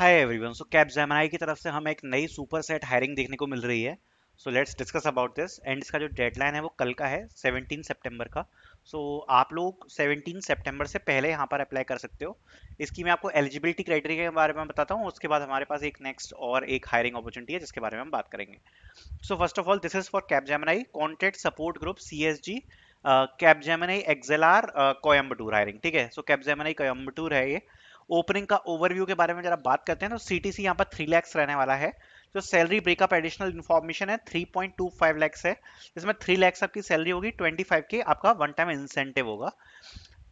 hi everyone so cap जैमनाई की तरफ से हम एक नई सुपर सेट हायरिंग देखने को मिल रही है so let's discuss about this and इसका जो डेडलाइन है वो कल का है 17 सितंबर का सो so, आप लोग 17 सितंबर से पहले यहाँ पर अप्लाई कर सकते हो इसकी मैं आपको एलिजिबिलिटी क्राइटेरिया के बारे में बताता हूँ उसके बाद हमारे पास एक नेक्स्ट और एक हायरिंग अपॉर्चुनिटी है जिसके बारे में हम बात करेंगे so first of all this is for Capgemini contract support group C S G Capgemini Exceller Coimbatore hiring ठीक है सो कैप जैमनाई कोयम्बटूर है ये ओपनिंग का ओवरव्यू के बारे में जरा बात करते हैं तो सी टी सी यहाँ पर थ्री लैक्स रहने वाला है जो सैलरी ब्रेकअप एडिशनल इन्फॉर्मेशन है three point two five lakhs है इसमें थ्री लैक्स आपकी सैलरी होगी ट्वेंटी फाइव के आपका वन टाइम इंसेंटिव होगा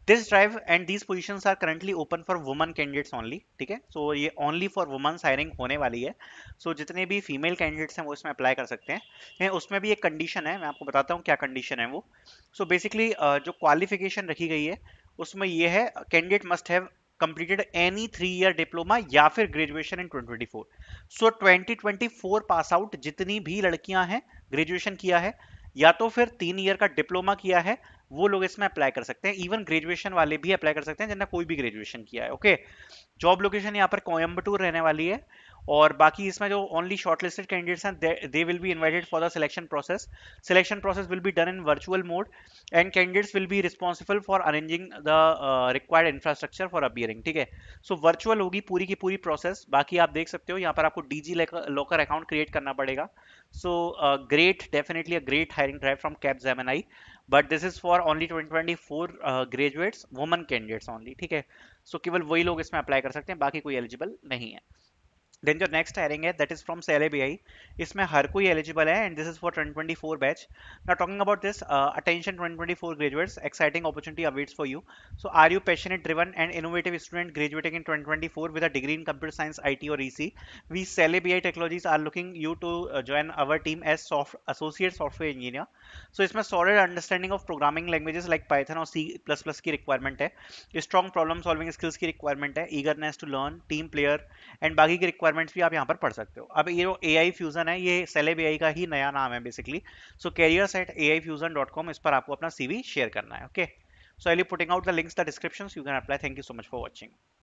this drive and this position are currently open for woman candidates only ठीक है सो ये ओनली फॉर वुमन्स हायरिंग होने वाली है सो so, जितने भी फीमेल कैंडिडेट्स हैं वो इसमें अप्लाई कर सकते हैं उसमें भी एक कंडीशन है मैं आपको बताता हूँ क्या कंडीशन है वो सो so, बेसिकली जो क्वालिफिकेशन रखी गई है उसमें ये है candidate must have completed any three year diploma या फिर graduation in 2024 so 2024 pass out जितनी भी लड़कियां हैं graduation किया है या तो फिर तीन ईयर का डिप्लोमा किया है वो लोग इसमें अप्लाई कर सकते हैं इवन ग्रेजुएशन वाले भी अप्लाई कर सकते हैं जिन्हें कोई भी ग्रेजुएशन किया है ओके जॉब लोकेशन यहाँ पर कोयम्बटूर रहने वाली है और बाकी इसमें जो ओनली शॉर्टलिस्टेड कैंडिडेट्स हैं they will be invited for the selection process selection process will be done in virtual mode and candidates will be responsible for arranging the required infrastructure for appearing ठीक है so virtual होगी पूरी की पूरी process बाकी आप देख सकते हो यहाँ पर आपको डीजी लॉकर अकाउंट क्रिएट करना पड़ेगा so great definitely a great hiring drive from Capgemini but this is for only twenty twenty four graduates woman candidates only ठीक है सो केवल वही लोग इसमें अप्लाई कर सकते हैं बाकी कोई एलिजिबल नहीं है देन जो नेक्स्ट हायरिंग है that is from Cell A इसमें हर कोई एलिजिबल है and this is for twenty twenty four batch ना talking about this attention twenty twenty four graduates exciting opportunity awaits for you so are you passionate driven and innovative student graduating in twenty twenty four with a degree in computer science I T और E C we Cell A technologies are looking you to join our team as soft associate software engineer so इसमें solid understanding of programming languages like Python और C plus plus की requirement है strong problem solving skills की requirement है eagerness to learn team player and बाकी की requirements भी आप यहाँ पर पढ़ सकते हो अब ये जो ए आई फ्यूजन है ये सेलेब ए का ही नया नाम है basically so careers at A I fusion dot com इस पर आपको अपना सी शेयर करना है okay so I putting out the links the description you can apply thank you so much for watching